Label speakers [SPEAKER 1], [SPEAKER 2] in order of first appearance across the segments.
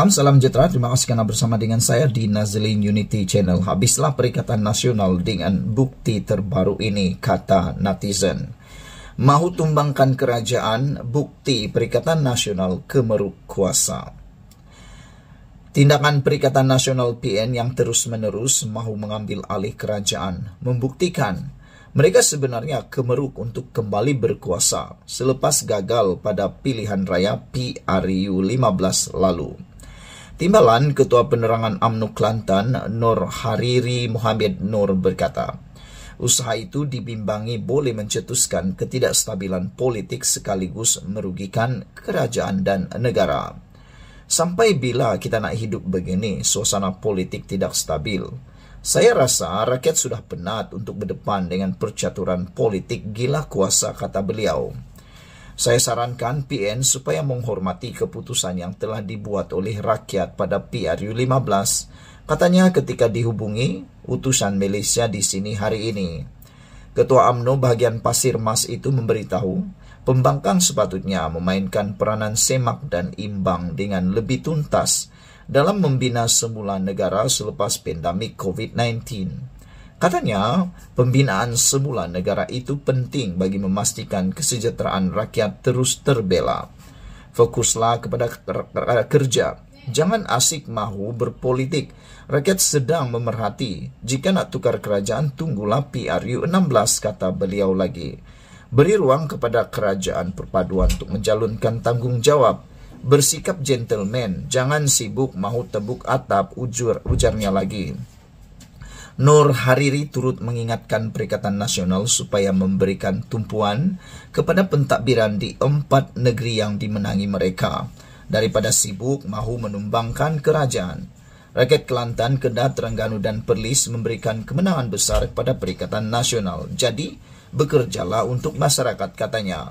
[SPEAKER 1] malam, salam sejahtera. Terima kasih karena bersama dengan saya di Nazlin Unity Channel. Habislah Perikatan Nasional dengan bukti terbaru ini, kata netizen. Mau tumbangkan kerajaan, bukti Perikatan Nasional kemeruk kuasa. Tindakan Perikatan Nasional PN yang terus-menerus mau mengambil alih kerajaan membuktikan mereka sebenarnya kemeruk untuk kembali berkuasa selepas gagal pada pilihan raya PRU 15 lalu. Timbalan Ketua Penerangan UMNO Kelantan Nur Hariri Muhammad Nur berkata, usaha itu dibimbangi boleh mencetuskan ketidakstabilan politik sekaligus merugikan kerajaan dan negara. Sampai bila kita nak hidup begini, suasana politik tidak stabil. Saya rasa rakyat sudah penat untuk berdepan dengan percaturan politik gila kuasa kata beliau. Saya sarankan PN supaya menghormati keputusan yang telah dibuat oleh rakyat pada PRU 15, katanya ketika dihubungi utusan Malaysia di sini hari ini. Ketua AMNO bagian Pasir Mas itu memberitahu, pembangkang sepatutnya memainkan peranan semak dan imbang dengan lebih tuntas dalam membina semula negara selepas pandemik COVID-19. Katanya, pembinaan semula negara itu penting bagi memastikan kesejahteraan rakyat terus terbela. Fokuslah kepada kerja. Jangan asik mahu berpolitik. Rakyat sedang memerhati. Jika nak tukar kerajaan, tunggulah PRU 16, kata beliau lagi. Beri ruang kepada kerajaan perpaduan untuk menjalankan tanggungjawab. Bersikap gentleman, jangan sibuk mahu tebuk atap ujur, ujarnya lagi. Nur Hariri turut mengingatkan Perikatan Nasional supaya memberikan tumpuan kepada pentadbiran di empat negeri yang dimenangi mereka daripada sibuk mahu menumbangkan kerajaan. Rakyat Kelantan, Kedah, Terengganu dan Perlis memberikan kemenangan besar kepada Perikatan Nasional. Jadi, bekerjalah untuk masyarakat katanya.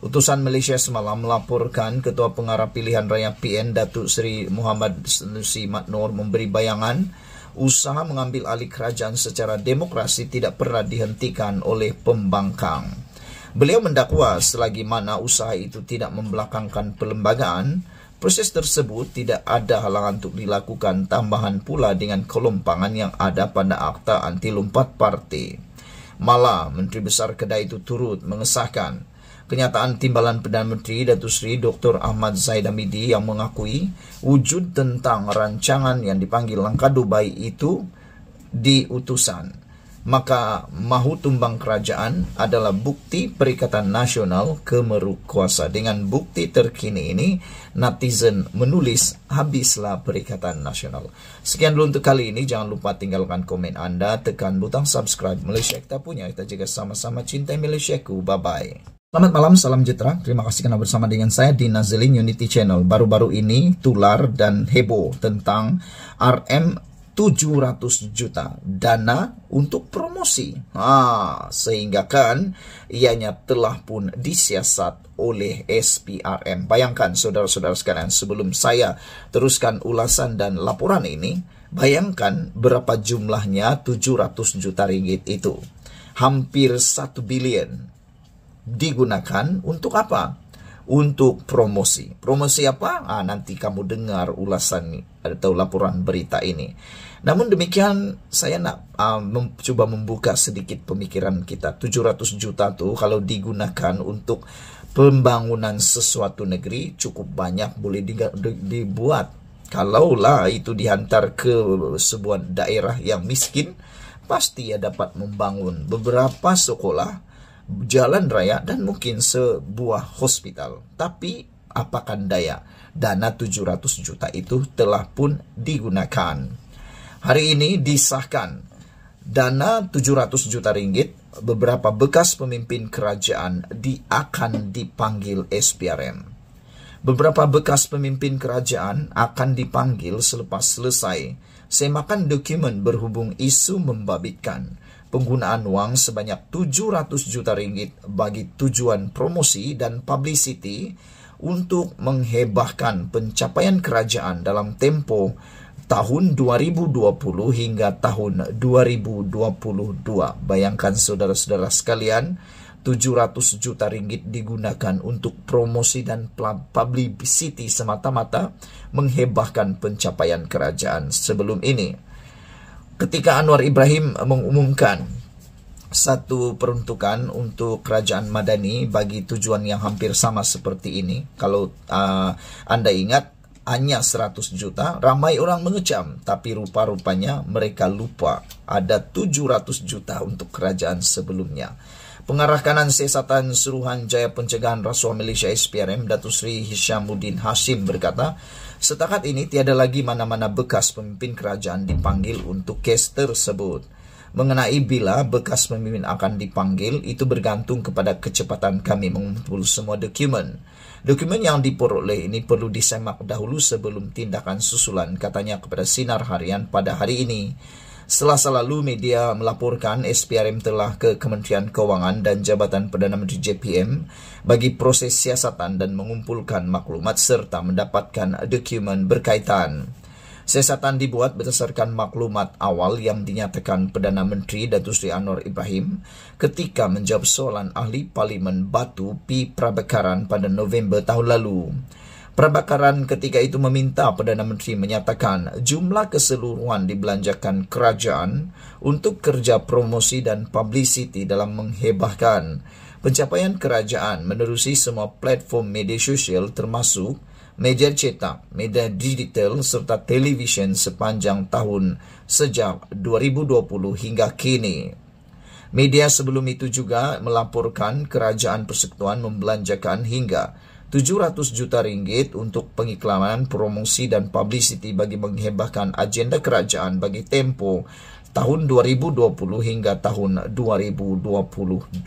[SPEAKER 1] Utusan Malaysia semalam melaporkan Ketua Pengarah Pilihan Raya PN Datuk Seri Muhammad Senusi Matnur memberi bayangan usaha mengambil alih kerajaan secara demokrasi tidak pernah dihentikan oleh pembangkang. Beliau mendakwa selagi mana usaha itu tidak membelakangkan perlembagaan, proses tersebut tidak ada halangan untuk dilakukan tambahan pula dengan kelompangan yang ada pada akta anti lompat parti. Malah, Menteri Besar Kedai itu turut mengesahkan kenyataan timbalan Perdana Menteri Datuk Seri Dr. Ahmad Zaid Hamidi yang mengakui wujud tentang rancangan yang dipanggil Langkah Dubai itu di utusan. Maka mahu tumbang kerajaan adalah bukti perikatan nasional kemerukuasa. Dengan bukti terkini ini, netizen menulis habislah perikatan nasional. Sekian dulu untuk kali ini. Jangan lupa tinggalkan komen anda. Tekan butang subscribe. Malaysia kita punya. Kita juga sama-sama cintai Malaysia ku. Bye-bye. Selamat malam, salam jitra. Terima kasih karena bersama dengan saya di Nazeling Unity Channel. Baru-baru ini tular dan heboh tentang RM 700 juta dana untuk promosi. Ah, sehingga kan ianya telah pun disiasat oleh SPRM. Bayangkan saudara-saudara sekalian, sebelum saya teruskan ulasan dan laporan ini, bayangkan berapa jumlahnya 700 juta ringgit itu. Hampir 1 bilion digunakan untuk apa? Untuk promosi. Promosi apa? Ah, nanti kamu dengar ulasan atau laporan berita ini. Namun demikian, saya nak uh, ah, mencoba membuka sedikit pemikiran kita. 700 juta tuh kalau digunakan untuk pembangunan sesuatu negeri cukup banyak boleh di, di, dibuat. Kalaulah itu dihantar ke sebuah daerah yang miskin, pasti ia dapat membangun beberapa sekolah jalan raya, dan mungkin sebuah hospital. Tapi apakah daya, dana 700 juta itu telah pun digunakan. Hari ini disahkan dana 700 juta ringgit beberapa bekas pemimpin kerajaan di akan dipanggil SPRM. Beberapa bekas pemimpin kerajaan akan dipanggil selepas selesai semakan dokumen berhubung isu membabitkan penggunaan uang sebanyak 700 juta ringgit bagi tujuan promosi dan publicity untuk menghebahkan pencapaian kerajaan dalam tempo tahun 2020 hingga tahun 2022. Bayangkan saudara-saudara sekalian, 700 juta ringgit digunakan untuk promosi dan publicity semata-mata menghebahkan pencapaian kerajaan sebelum ini ketika Anwar Ibrahim mengumumkan satu peruntukan untuk kerajaan Madani bagi tujuan yang hampir sama seperti ini kalau uh, anda ingat hanya 100 juta ramai orang mengecam tapi rupa-rupanya mereka lupa ada 700 juta untuk kerajaan sebelumnya Pengarah kanan siasatan Suruhan Jaya Pencegahan Rasuah Malaysia SPRM Datuk Sri Hishamuddin Hashim berkata, setakat ini tiada lagi mana-mana bekas pemimpin kerajaan dipanggil untuk kes tersebut. Mengenai bila bekas pemimpin akan dipanggil itu bergantung kepada kecepatan kami mengumpul semua dokumen. Dokumen yang diperoleh ini perlu disemak dahulu sebelum tindakan susulan katanya kepada sinar harian pada hari ini. Selasa lalu media melaporkan SPRM telah ke Kementerian Kewangan dan Jabatan Perdana Menteri JPM bagi proses siasatan dan mengumpulkan maklumat serta mendapatkan dokumen berkaitan. Siasatan dibuat berdasarkan maklumat awal yang dinyatakan Perdana Menteri Datuk Sri Anwar Ibrahim ketika menjawab soalan ahli Parlimen Batu P. Prabekaran pada November tahun lalu. Perbakaran ketika itu meminta Perdana Menteri menyatakan jumlah keseluruhan dibelanjakan kerajaan untuk kerja promosi dan publicity dalam menghebahkan pencapaian kerajaan menerusi semua platform media sosial termasuk media cetak, media digital serta televisyen sepanjang tahun sejak 2020 hingga kini. Media sebelum itu juga melaporkan kerajaan persekutuan membelanjakan hingga 700 juta ringgit untuk pengiklanan, promosi dan publicity bagi menghebahkan agenda kerajaan bagi tempo tahun 2020 hingga tahun 2022.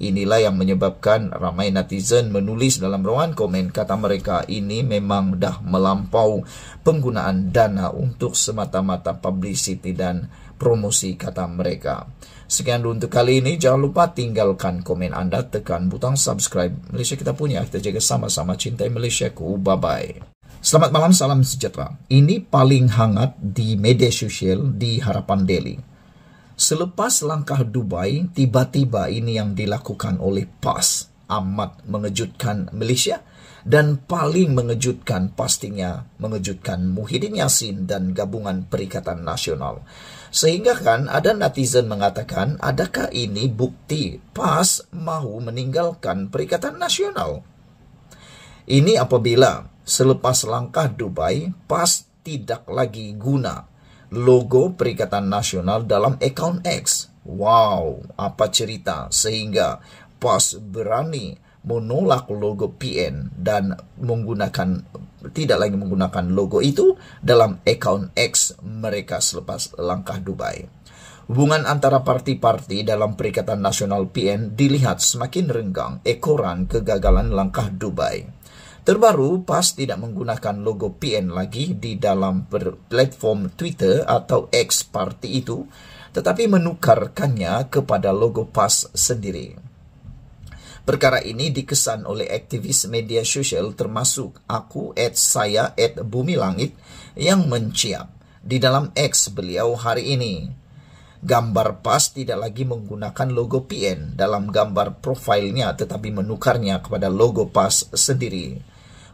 [SPEAKER 1] Inilah yang menyebabkan ramai netizen menulis dalam ruangan komen kata mereka ini memang dah melampau penggunaan dana untuk semata-mata publicity dan promosi kata mereka. Sekian dulu untuk kali ini. Jangan lupa tinggalkan komen Anda, tekan butang subscribe. Malaysia kita punya, kita jaga sama-sama. Cintai ku Bye-bye. Selamat malam, salam sejahtera. Ini paling hangat di media sosial di Harapan Delhi. Selepas langkah Dubai, tiba-tiba ini yang dilakukan oleh PAS amat mengejutkan Malaysia dan paling mengejutkan pastinya mengejutkan Muhyiddin Yassin dan gabungan Perikatan Nasional. Sehingga kan ada netizen mengatakan, adakah ini bukti PAS mahu meninggalkan Perikatan Nasional? Ini apabila selepas langkah Dubai, PAS tidak lagi guna logo Perikatan Nasional dalam akaun X. Wow, apa cerita sehingga PAS berani menolak logo PN dan menggunakan tidak lagi menggunakan logo itu dalam akaun X mereka selepas langkah Dubai. Hubungan antara parti-parti dalam Perikatan Nasional PN dilihat semakin renggang ekoran kegagalan langkah Dubai. Terbaru, PAS tidak menggunakan logo PN lagi di dalam platform Twitter atau X parti itu, tetapi menukarkannya kepada logo PAS sendiri. Perkara ini dikesan oleh aktivis media sosial termasuk aku, at saya, at bumi langit yang menciap di dalam X beliau hari ini. Gambar PAS tidak lagi menggunakan logo PN dalam gambar profilnya tetapi menukarnya kepada logo PAS sendiri.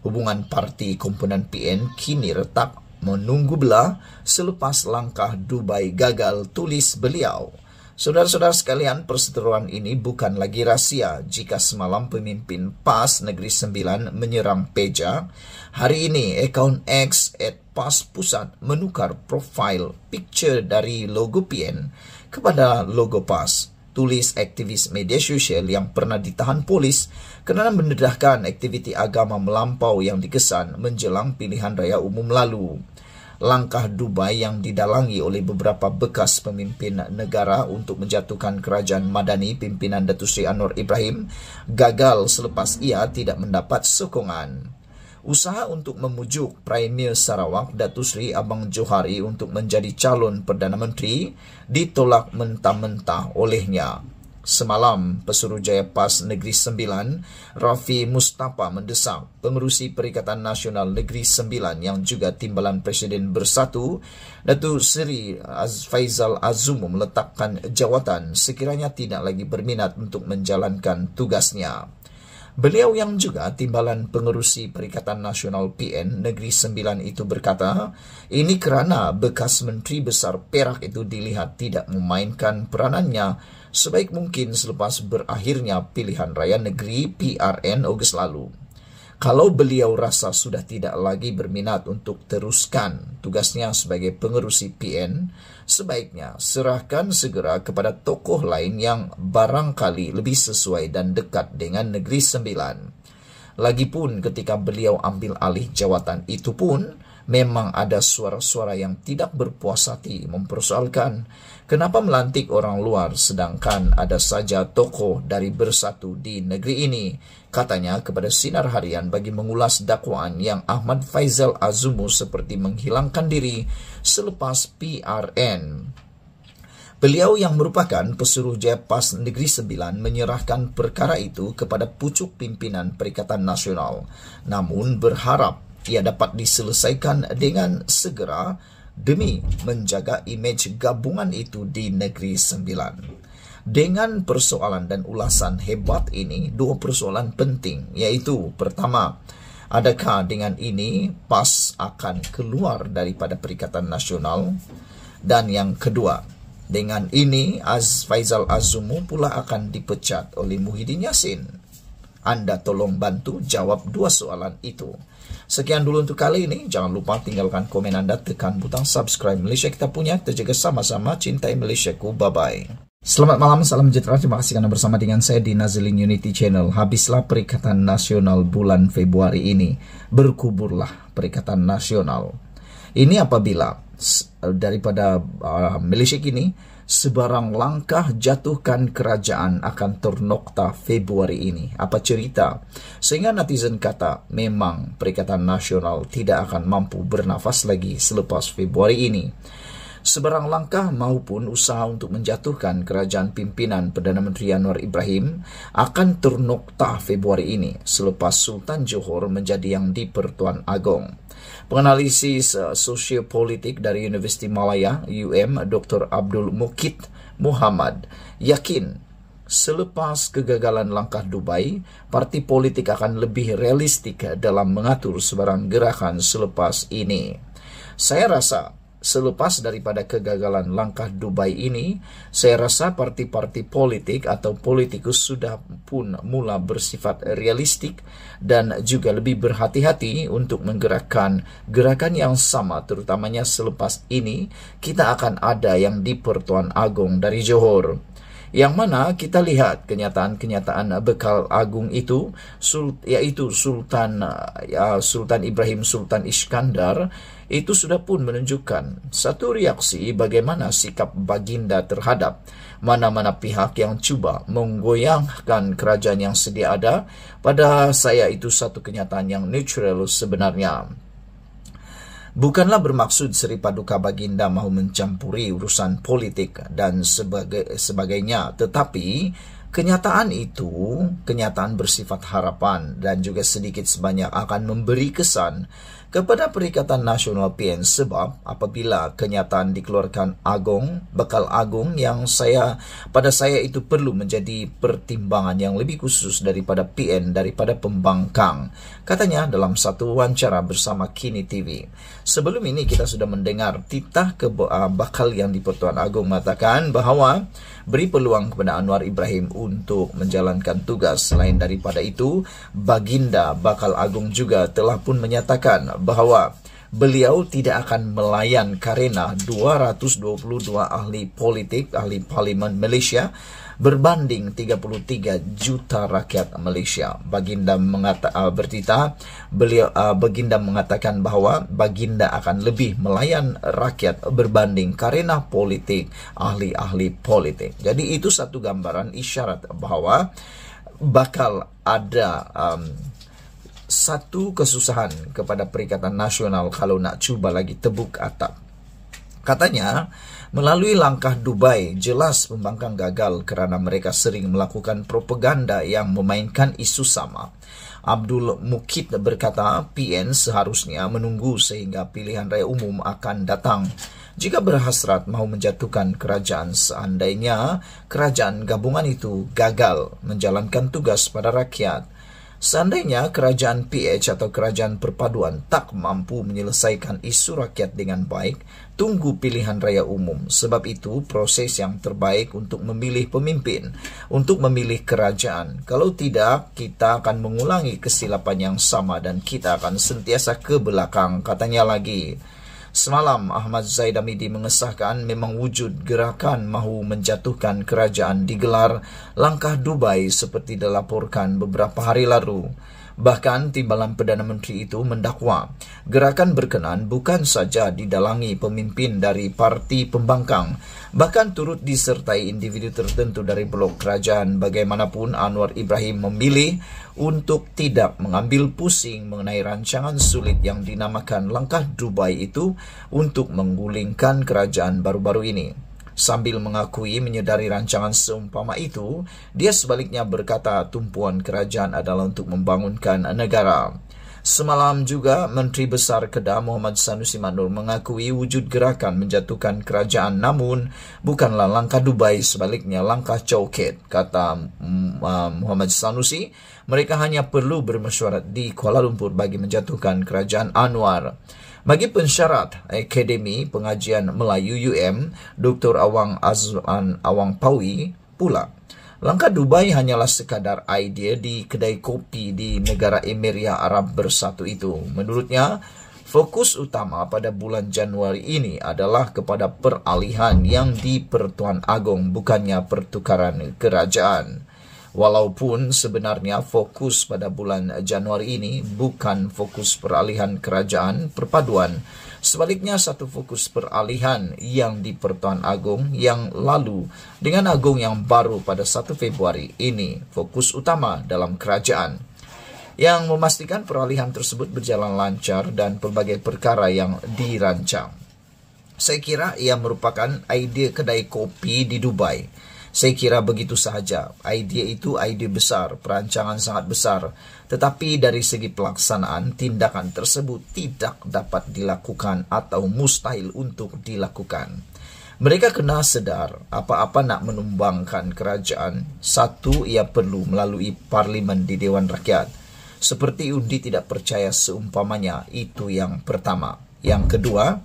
[SPEAKER 1] Hubungan parti komponen PN kini retak menunggu belah selepas langkah Dubai gagal tulis beliau. Saudara-saudara sekalian, perseteruan ini bukan lagi rahsia. Jika semalam pemimpin PAS Negeri Sembilan menyerang Peja, hari ini akaun X at PAS Pusat menukar profil picture dari logo PN kepada logo PAS. Tulis aktivis media sosial yang pernah ditahan polis kerana mendedahkan aktiviti agama melampau yang dikesan menjelang pilihan raya umum lalu langkah Dubai yang didalangi oleh beberapa bekas pemimpin negara untuk menjatuhkan kerajaan Madani pimpinan Datuk Seri Anwar Ibrahim gagal selepas ia tidak mendapat sokongan. Usaha untuk memujuk Premier Sarawak Datuk Seri Abang Johari untuk menjadi calon Perdana Menteri ditolak mentah-mentah olehnya. Semalam, Pesuruh Jaya PAS Negeri Sembilan, Rafi Mustafa mendesak Pengerusi Perikatan Nasional Negeri Sembilan yang juga Timbalan Presiden Bersatu, Datuk Seri Faizal Azum meletakkan jawatan sekiranya tidak lagi berminat untuk menjalankan tugasnya. Beliau yang juga timbalan pengerusi Perikatan Nasional PN Negeri Sembilan itu berkata, ini kerana bekas Menteri Besar Perak itu dilihat tidak memainkan peranannya sebaik mungkin selepas berakhirnya pilihan raya negeri PRN Ogos lalu. Kalau beliau rasa sudah tidak lagi berminat untuk teruskan tugasnya sebagai pengerusi PN, sebaiknya serahkan segera kepada tokoh lain yang barangkali lebih sesuai dan dekat dengan Negeri Sembilan. Lagipun ketika beliau ambil alih jawatan itu pun, memang ada suara-suara yang tidak berpuas hati mempersoalkan Kenapa melantik orang luar sedangkan ada saja tokoh dari bersatu di negeri ini? Katanya kepada Sinar Harian bagi mengulas dakwaan yang Ahmad Faizal Azumu seperti menghilangkan diri selepas PRN. Beliau yang merupakan pesuruh Jepas Negeri Sembilan menyerahkan perkara itu kepada pucuk pimpinan Perikatan Nasional. Namun berharap ia dapat diselesaikan dengan segera demi menjaga imej gabungan itu di Negeri Sembilan. Dengan persoalan dan ulasan hebat ini, dua persoalan penting yaitu pertama, adakah dengan ini PAS akan keluar daripada Perikatan Nasional? Dan yang kedua, dengan ini Az Faizal Azumu pula akan dipecat oleh Muhyiddin Yassin. Anda tolong bantu jawab dua soalan itu. Sekian dulu untuk kali ini. Jangan lupa tinggalkan komen anda, tekan butang subscribe Malaysia kita punya. terjaga sama-sama cintai Malaysia ku. Bye-bye. Selamat malam, salam sejahtera. Terima kasih kerana bersama dengan saya di Nazilin Unity Channel. Habislah Perikatan Nasional bulan Februari ini. Berkuburlah Perikatan Nasional. Ini apabila eh, daripada uh, Malaysia kini sebarang langkah jatuhkan kerajaan akan ternokta Februari ini. Apa cerita? Sehingga netizen kata memang Perikatan Nasional tidak akan mampu bernafas lagi selepas Februari ini. Sebarang langkah maupun usaha untuk menjatuhkan kerajaan pimpinan Perdana Menteri Anwar Ibrahim akan ternokta Februari ini selepas Sultan Johor menjadi yang dipertuan agong. Penganalisis uh, sosiopolitik dari Universiti Malaya UM Dr. Abdul Mukit Muhammad yakin selepas kegagalan langkah Dubai, parti politik akan lebih realistik dalam mengatur sebarang gerakan selepas ini. Saya rasa selepas daripada kegagalan langkah Dubai ini, saya rasa parti-parti politik atau politikus sudah pun mula bersifat realistik dan juga lebih berhati-hati untuk menggerakkan gerakan yang sama terutamanya selepas ini kita akan ada yang di Pertuan Agong dari Johor yang mana kita lihat kenyataan-kenyataan bekal agung itu yaitu Sultan ya, Sultan Ibrahim Sultan Iskandar itu sudah pun menunjukkan satu reaksi bagaimana sikap baginda terhadap mana-mana pihak yang cuba menggoyangkan kerajaan yang sedia ada pada saya itu satu kenyataan yang natural sebenarnya bukanlah bermaksud Seri Paduka Baginda mahu mencampuri urusan politik dan sebagainya tetapi kenyataan itu kenyataan bersifat harapan dan juga sedikit sebanyak akan memberi kesan kepada Perikatan Nasional PN sebab apabila kenyataan dikeluarkan agung, bekal agung yang saya pada saya itu perlu menjadi pertimbangan yang lebih khusus daripada PN daripada pembangkang. Katanya dalam satu wawancara bersama Kini TV. Sebelum ini kita sudah mendengar titah ke ah, bakal yang di Pertuan Agung mengatakan bahawa beri peluang kepada Anwar Ibrahim untuk menjalankan tugas. Selain daripada itu, Baginda Bakal Agung juga telah pun menyatakan bahawa beliau tidak akan melayan karena 222 ahli politik, ahli parlimen Malaysia berbanding 33 juta rakyat Malaysia. Baginda mengata, uh, bertita, beliau uh, Baginda mengatakan bahwa Baginda akan lebih melayan rakyat berbanding karena politik, ahli-ahli politik. Jadi itu satu gambaran isyarat bahwa bakal ada um, satu kesusahan kepada Perikatan Nasional kalau nak cuba lagi tebuk atap. Katanya, melalui langkah Dubai jelas pembangkang gagal kerana mereka sering melakukan propaganda yang memainkan isu sama. Abdul Mukit berkata PN seharusnya menunggu sehingga pilihan raya umum akan datang. Jika berhasrat mahu menjatuhkan kerajaan seandainya kerajaan gabungan itu gagal menjalankan tugas pada rakyat, Seandainya kerajaan PH atau kerajaan perpaduan tak mampu menyelesaikan isu rakyat dengan baik, tunggu pilihan raya umum. Sebab itu proses yang terbaik untuk memilih pemimpin, untuk memilih kerajaan. Kalau tidak, kita akan mengulangi kesilapan yang sama dan kita akan sentiasa ke belakang, katanya lagi. Semalam Ahmad Zaid Hamidi mengesahkan memang wujud gerakan mahu menjatuhkan kerajaan digelar langkah Dubai seperti dilaporkan beberapa hari lalu. Bahkan timbalan Perdana Menteri itu mendakwa gerakan berkenan bukan saja didalangi pemimpin dari parti pembangkang bahkan turut disertai individu tertentu dari blok kerajaan bagaimanapun Anwar Ibrahim memilih untuk tidak mengambil pusing mengenai rancangan sulit yang dinamakan langkah Dubai itu untuk menggulingkan kerajaan baru-baru ini sambil mengakui menyedari rancangan seumpama itu, dia sebaliknya berkata tumpuan kerajaan adalah untuk membangunkan negara. Semalam juga, Menteri Besar Kedah Muhammad Sanusi Manur mengakui wujud gerakan menjatuhkan kerajaan namun bukanlah langkah Dubai sebaliknya langkah cokit, kata mm, ah, Muhammad Sanusi. Mereka hanya perlu bermesyuarat di Kuala Lumpur bagi menjatuhkan kerajaan Anwar. Bagi pensyarat Akademi Pengajian Melayu UM, Dr. Awang Azwan Awang Pawi pula, langkah Dubai hanyalah sekadar idea di kedai kopi di negara Emiria Arab Bersatu itu. Menurutnya, Fokus utama pada bulan Januari ini adalah kepada peralihan yang di Pertuan Agong bukannya pertukaran kerajaan. Walaupun sebenarnya fokus pada bulan Januari ini bukan fokus peralihan kerajaan perpaduan. Sebaliknya satu fokus peralihan yang di Pertuan Agung yang lalu dengan Agung yang baru pada 1 Februari ini fokus utama dalam kerajaan. Yang memastikan peralihan tersebut berjalan lancar dan pelbagai perkara yang dirancang. Saya kira ia merupakan idea kedai kopi di Dubai. Saya kira begitu sahaja. Idea itu idea besar, perancangan sangat besar. Tetapi dari segi pelaksanaan, tindakan tersebut tidak dapat dilakukan atau mustahil untuk dilakukan. Mereka kena sedar apa-apa nak menumbangkan kerajaan. Satu, ia perlu melalui parlimen di Dewan Rakyat. Seperti undi tidak percaya seumpamanya, itu yang pertama. Yang kedua,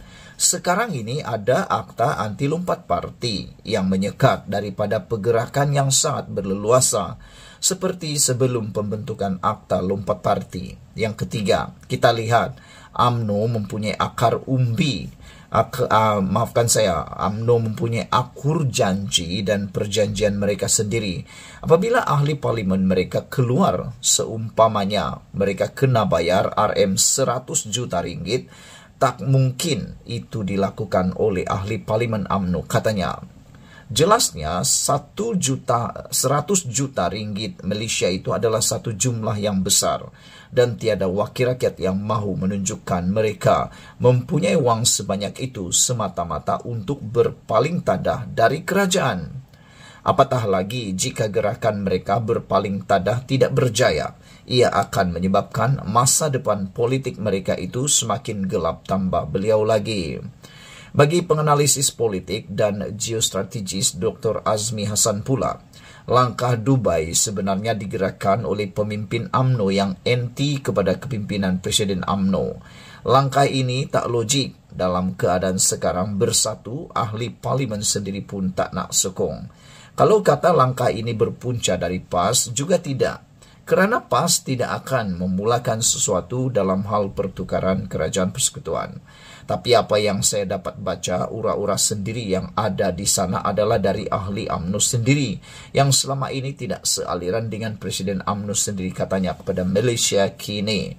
[SPEAKER 1] sekarang ini ada akta anti lompat parti yang menyekat daripada pergerakan yang sangat berleluasa seperti sebelum pembentukan akta lompat parti. Yang ketiga, kita lihat AMNO mempunyai akar umbi Ak, uh, maafkan saya, AMNO mempunyai akur janji dan perjanjian mereka sendiri. Apabila ahli parlimen mereka keluar, seumpamanya mereka kena bayar RM100 juta ringgit, tak mungkin itu dilakukan oleh ahli parlimen AMNO katanya. Jelasnya 1 juta 100 juta ringgit Malaysia itu adalah satu jumlah yang besar dan tiada wakil rakyat yang mahu menunjukkan mereka mempunyai wang sebanyak itu semata-mata untuk berpaling tadah dari kerajaan. Apatah lagi jika gerakan mereka berpaling tadah tidak berjaya ia akan menyebabkan masa depan politik mereka itu semakin gelap tambah beliau lagi. Bagi penganalisis politik dan geostrategis Dr. Azmi Hasan pula, langkah Dubai sebenarnya digerakkan oleh pemimpin AMNO yang anti kepada kepimpinan Presiden AMNO. Langkah ini tak logik dalam keadaan sekarang bersatu ahli parlimen sendiri pun tak nak sokong. Kalau kata langkah ini berpunca dari PAS juga tidak. Kerana PAS tidak akan memulakan sesuatu dalam hal pertukaran kerajaan persekutuan. Tapi apa yang saya dapat baca, ura-ura sendiri yang ada di sana adalah dari ahli UMNOS sendiri. Yang selama ini tidak sealiran dengan Presiden UMNOS sendiri katanya kepada Malaysia kini.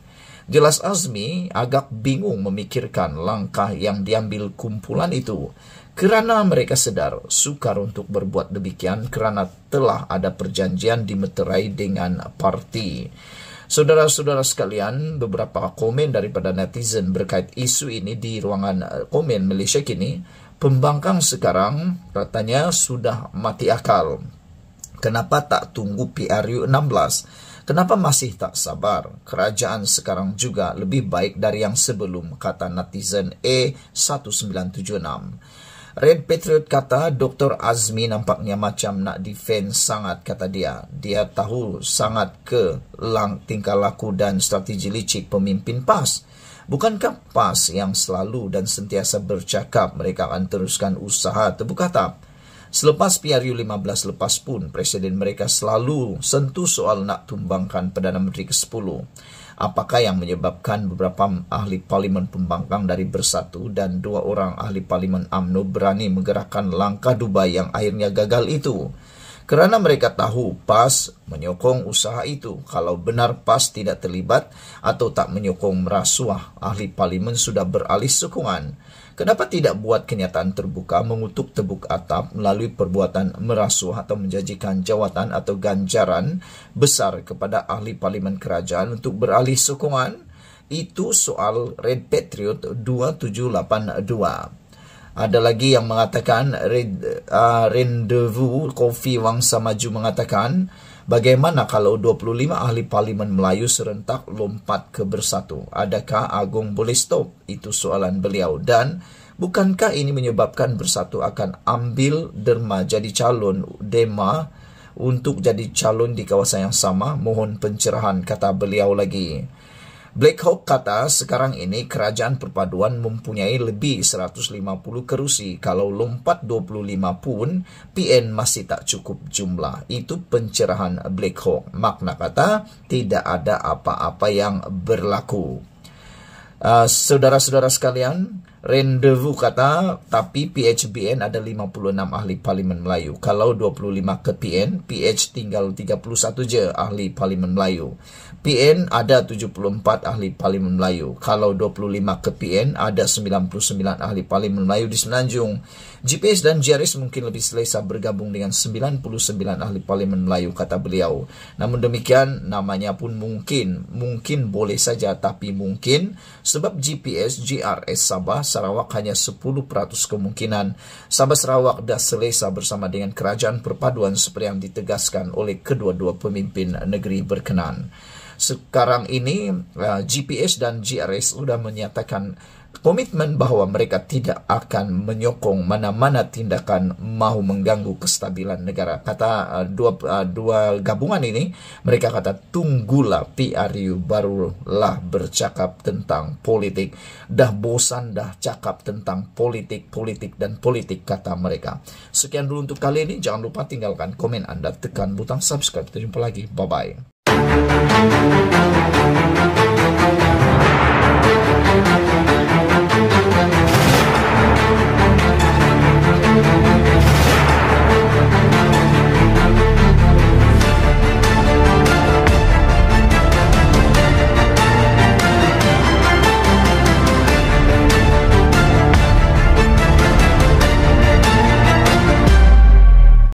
[SPEAKER 1] Jelas Azmi agak bingung memikirkan langkah yang diambil kumpulan itu. Kerana mereka sedar, sukar untuk berbuat demikian kerana telah ada perjanjian dimeterai dengan parti. Saudara-saudara sekalian, beberapa komen daripada netizen berkait isu ini di ruangan eh, komen Malaysia kini, pembangkang sekarang katanya sudah mati akal. Kenapa tak tunggu PRU 16? Kenapa masih tak sabar? Kerajaan sekarang juga lebih baik dari yang sebelum, kata netizen E1976. Red Patriot kata Dr. Azmi nampaknya macam nak defend sangat kata dia. Dia tahu sangat ke lang tingkah laku dan strategi licik pemimpin PAS. Bukankah PAS yang selalu dan sentiasa bercakap mereka akan teruskan usaha terbuka tak? Selepas PRU 15 lepas pun, Presiden mereka selalu sentuh soal nak tumbangkan Perdana Menteri ke-10. Apakah yang menyebabkan beberapa ahli parlimen pembangkang dari Bersatu dan dua orang ahli parlimen AMNO berani menggerakkan langkah Dubai yang akhirnya gagal itu? Kerana mereka tahu PAS menyokong usaha itu. Kalau benar PAS tidak terlibat atau tak menyokong merasuah, ahli parlimen sudah beralih sokongan. Kenapa tidak buat kenyataan terbuka mengutuk tebuk atap melalui perbuatan merasuh atau menjanjikan jawatan atau ganjaran besar kepada ahli parlimen kerajaan untuk beralih sokongan? Itu soal Red Patriot 2782. Ada lagi yang mengatakan Red, uh, Rendezvous Kofi Wangsa Maju mengatakan Bagaimana kalau 25 ahli parlimen Melayu serentak lompat ke bersatu? Adakah Agung boleh stop? Itu soalan beliau. Dan bukankah ini menyebabkan bersatu akan ambil derma jadi calon dema untuk jadi calon di kawasan yang sama? Mohon pencerahan kata beliau lagi. Black Hawk kata sekarang ini kerajaan perpaduan mempunyai lebih 150 kerusi. Kalau lompat 25 pun, PN masih tak cukup jumlah. Itu pencerahan Black Hawk. Makna kata tidak ada apa-apa yang berlaku. Ah, saudara-saudara uh, sekalian, rendezvous kata tapi PHBN ada 56 ahli parlimen Melayu. Kalau 25 ke PN, PH tinggal 31 je ahli parlimen Melayu. PN ada 74 ahli parlimen Melayu. Kalau 25 ke PN ada 99 ahli parlimen Melayu di Semenanjung. GPS dan JRS mungkin lebih selesa bergabung dengan 99 ahli parlimen Melayu kata beliau. Namun demikian namanya pun mungkin, mungkin boleh saja tapi mungkin sebab GPS, JRS Sabah Sarawak hanya 10% kemungkinan. Sabah Sarawak dah selesa bersama dengan kerajaan perpaduan seperti yang ditegaskan oleh kedua-dua pemimpin negeri berkenan. Sekarang ini uh, GPS dan GRS sudah menyatakan komitmen bahwa mereka tidak akan menyokong mana-mana tindakan mahu mengganggu kestabilan negara. Kata uh, dua, uh, dua gabungan ini, mereka kata tunggulah PRU barulah bercakap tentang politik. Dah bosan dah cakap tentang politik, politik, dan politik, kata mereka. Sekian dulu untuk kali ini. Jangan lupa tinggalkan komen Anda. Tekan butang subscribe. Kita jumpa lagi. Bye-bye.